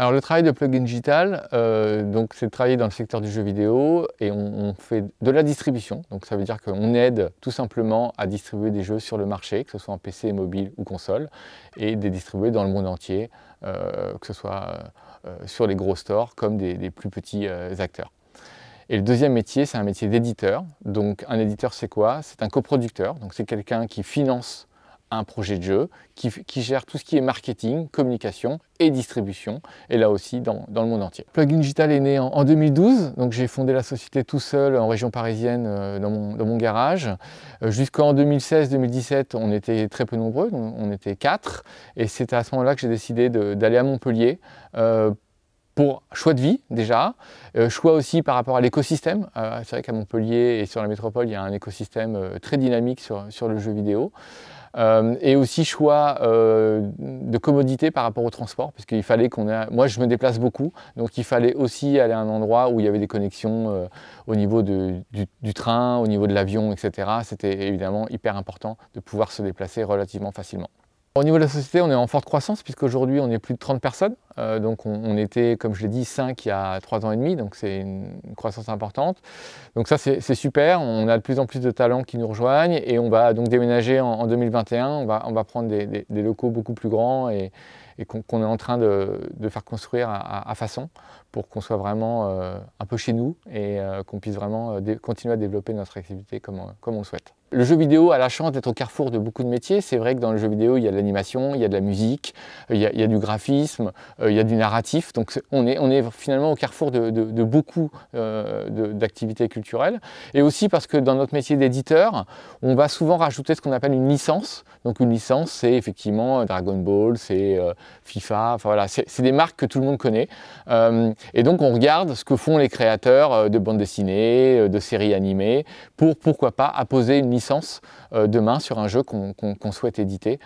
Alors le travail de plugin digital, euh, donc c'est de travailler dans le secteur du jeu vidéo et on, fait de la distribution. Donc ça veut dire qu'on aide tout simplement à distribuer des jeux sur le marché, que ce soit en PC, mobile ou console, et des distribuer dans le monde entier, euh, que ce soit euh, sur les gros stores comme des, des plus petits acteurs. Et le deuxième métier, c'est un métier d'éditeur. Donc un éditeur, c'est quoi C'est un coproducteur. Donc c'est quelqu'un qui finance un projet de jeu qui, gère tout ce qui est marketing, communication et distribution, et là aussi dans, le monde entier. Plugin Digital est né en, 2012, donc j'ai fondé la société tout seul en région parisienne euh, dans, mon, garage. Euh, jusqu'en 2016-2017, on était très peu nombreux, on était quatre, et c'est à ce moment-là que j'ai décidé d'aller à Montpellier euh, pour choix de vie déjà, choix aussi par rapport à l'écosystème. c'est vrai qu'à Montpellier et sur la métropole, il y a un écosystème très dynamique sur le jeu vidéo. Euh, et aussi choix euh, de commodité par rapport au transport, puisqu'il fallait qu'on ait... Moi, je me déplace beaucoup, donc il fallait aussi aller à un endroit où il y avait des connexions euh, au niveau du, du, train, au niveau de l'avion, etc. C'était évidemment hyper important de pouvoir se déplacer relativement facilement. Au niveau de la société, on est en forte croissance, puisqu'aujourd'hui, on est plus de 30 personnes. Euh, donc on, était, comme je l'ai dit, 5 il y a 3 ans et demi, donc c'est une, croissance importante. Donc ça c'est super, on a de plus en plus de talents qui nous rejoignent et on va donc déménager en, 2021, on va, on va prendre des, locaux beaucoup plus grands et, qu'on est en train de, faire construire à, façon pour qu'on soit vraiment euh, un peu chez nous et euh, qu'on puisse vraiment continuer à développer notre activité comme, comme on le souhaite. Le jeu vidéo a la chance d'être au carrefour de beaucoup de métiers. C'est vrai que dans le jeu vidéo, il y a de l'animation, il y a de la musique, il il y a du graphisme, il euh, y a du narratif. Donc on est, finalement au carrefour de, beaucoup euh, d'activités culturelles. Et aussi parce que dans notre métier d'éditeur, on va souvent rajouter ce qu'on appelle une licence. Donc une licence, c'est effectivement euh, Dragon Ball, c'est FIFA, enfin voilà, c'est des marques que tout le monde connaît. et donc on regarde ce que font les créateurs de bandes dessinées, de séries animées, pour pourquoi pas apposer une licence demain sur un jeu qu'on souhaite éditer.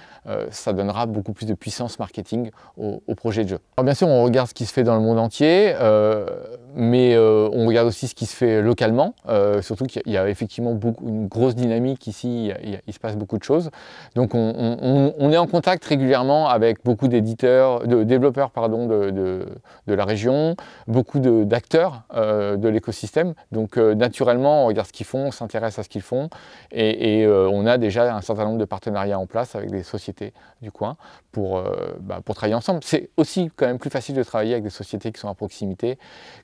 ça donnera beaucoup plus de puissance marketing au projet de jeu. Alors bien sûr, on regarde ce qui se fait dans le monde entier. Euh, mais euh, on regarde aussi ce qui se fait localement, euh, surtout qu'il y a effectivement beaucoup, une grosse dynamique ici, il, se passe beaucoup de choses. Donc on, est en contact régulièrement avec beaucoup d'éditeurs, de développeurs pardon, de, la région, beaucoup d'acteurs euh, de, l'écosystème. Donc naturellement, on regarde ce qu'ils font, on s'intéresse à ce qu'ils font, et, on a déjà un certain nombre de partenariats en place avec des sociétés du coin pour, bah, pour travailler ensemble. C'est aussi quand même plus facile de travailler avec des sociétés qui sont à proximité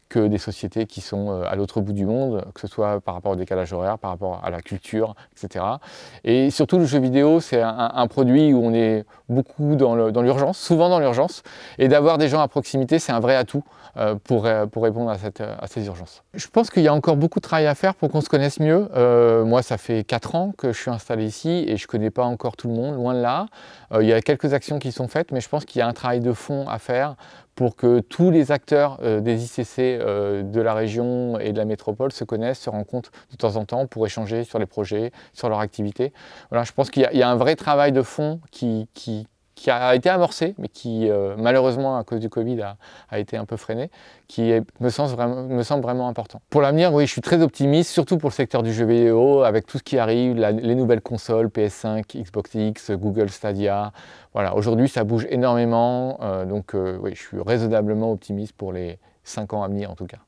que des sociétés qui sont euh, à l'autre bout du monde, que ce soit par rapport au décalage horaire, par rapport à la culture, etc. Et surtout, le jeu vidéo, c'est un, produit où on est beaucoup dans l'urgence, souvent dans l'urgence, et d'avoir des gens à proximité, c'est un vrai atout euh, pour, pour répondre à, cette, à ces urgences. Je pense qu'il y a encore beaucoup de travail à faire pour qu'on se connaisse mieux. Euh, moi, ça fait quatre ans que je suis installé ici et je ne connais pas encore tout le monde, loin de là. il y a quelques actions qui sont faites, mais je pense qu'il y a un travail de fond à faire pour que tous les acteurs euh, des ICC euh, de la région et de la métropole se connaissent, se rencontrent de temps en temps pour échanger sur les projets, sur leur activité. Voilà, je pense qu'il y, a un vrai travail de fond qui, qui a été amorcé, mais qui euh, malheureusement à cause du Covid a, été un peu freiné, qui me, semble vraiment important. Pour l'avenir, oui, je suis très optimiste, surtout pour le secteur du jeu vidéo, avec tout ce qui arrive, les nouvelles consoles, PS5, Xbox X, Google Stadia. Voilà, aujourd'hui ça bouge énormément, euh, donc euh, oui, je suis raisonnablement optimiste pour les 5 ans à venir en tout cas.